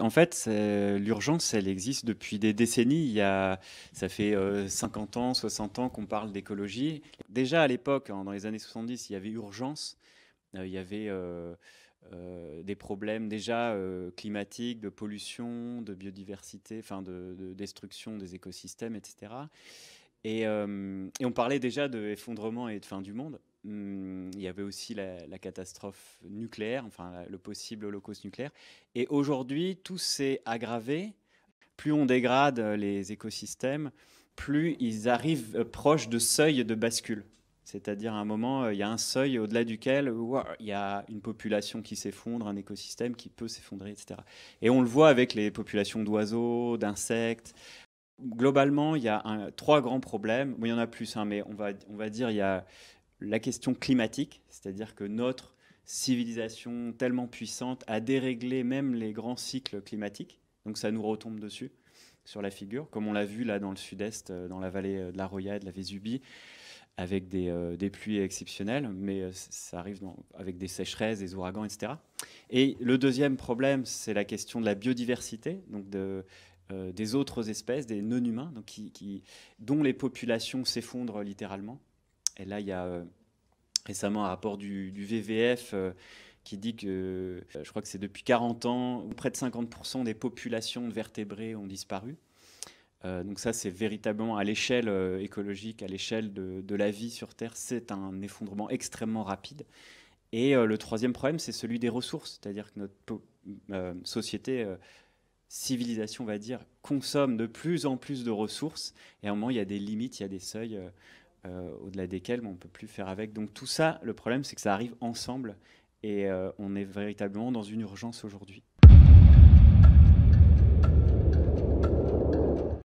en fait, l'urgence, elle existe depuis des décennies. Il y a, ça fait 50 euh, ans, 60 ans qu'on parle d'écologie. Déjà à l'époque, hein, dans les années 70, il y avait urgence. Euh, il y avait euh, des problèmes déjà climatiques, de pollution, de biodiversité, enfin de, destruction des écosystèmes, etc. Et, et, on parlait déjà de effondrement et de fin du monde. Hum, il y avait aussi la, catastrophe nucléaire, enfin le possible holocauste nucléaire. Et aujourd'hui, tout s'est aggravé. Plus on dégrade euh, les écosystèmes, plus ils arrivent euh, proches de seuils de bascule. C'est-à-dire à un moment, euh, il y a un seuil au-delà duquel il y a une population qui s'effondre, un écosystème qui peut s'effondrer, etc. Et on le voit avec les populations d'oiseaux, d'insectes. Globalement, il y a un, trois grands problèmes. il y en a plus, un hein, mais on va, on va dire il y a la question climatique, c'est-à-dire que notre civilisation tellement puissante a déréglé même les grands cycles climatiques, donc ça nous retombe dessus, sur la figure, comme on l'a vu là dans le sud-est, euh, dans la vallée euh, de la Roya de la Vésubie, avec des, euh, pluies exceptionnelles, mais ça arrive avec des sécheresses, des ouragans, etc. Et le deuxième problème, c'est la question de la biodiversité, donc des autres espèces, des non-humains, dont les populations s'effondrent littéralement. Et là, il y a euh, récemment un rapport du, VVF euh, qui dit que, euh, je crois que c'est depuis 40 ans, près de 50% des populations de vertébrés ont disparu. donc ça, c'est véritablement à l'échelle écologique, à l'échelle de, la vie sur Terre, c'est un effondrement extrêmement rapide. Et le troisième problème, c'est celui des ressources, c'est-à-dire que notre société, civilisation, on va dire, consomme de plus en plus de ressources. Et à un moment, il y a des limites, il y a des seuils euh, au-delà desquels on ne peut plus faire avec. Donc tout ça, le problème, c'est que ça arrive ensemble et euh, on est véritablement dans une urgence aujourd'hui.